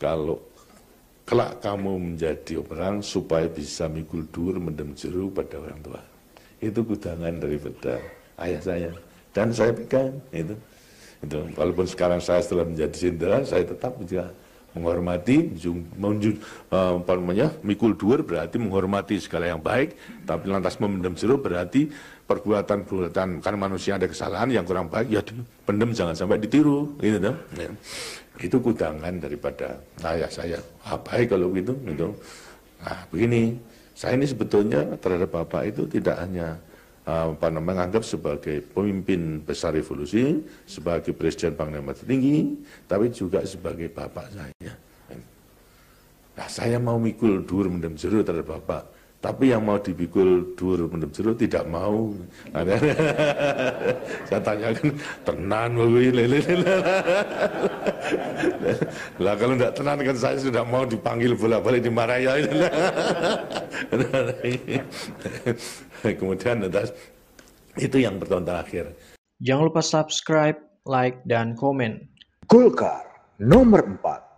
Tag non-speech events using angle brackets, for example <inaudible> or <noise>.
kalau kelak kamu menjadi orang supaya bisa mikul dur mendem jeru pada orang tua. Itu kudangan daripada ayah saya. Dan saya pegang itu. Itu walaupun sekarang saya setelah menjadi jenderal saya tetap juga menghormati eh, namanya mikul duer berarti menghormati segala yang baik tapi lantas memendam jeruk berarti perbuatan perbuatan kan manusia ada kesalahan yang kurang baik ya pendem jangan sampai ditiru gitu ya. itu kudangan daripada ayah ya saya ah, baik kalau gitu gitu nah begini saya ini sebetulnya terhadap bapak itu tidak hanya apa eh, namanya menganggap sebagai pemimpin besar revolusi, sebagai presiden panglima tertinggi, tapi juga sebagai bapak saya. Nah, saya mau mikul dur mendem jeru terhadap bapak. Tapi yang mau dibikul dur mendem jeruk tidak mau. <laughs> Saya tanyakan, tenan lele. <laughs> Lah kalau tidak tenan kan saya sudah mau dipanggil bola balik di Maraya. <laughs> Kemudian itu yang pertahun terakhir. Jangan lupa subscribe, like, dan komen. Golkar nomor 4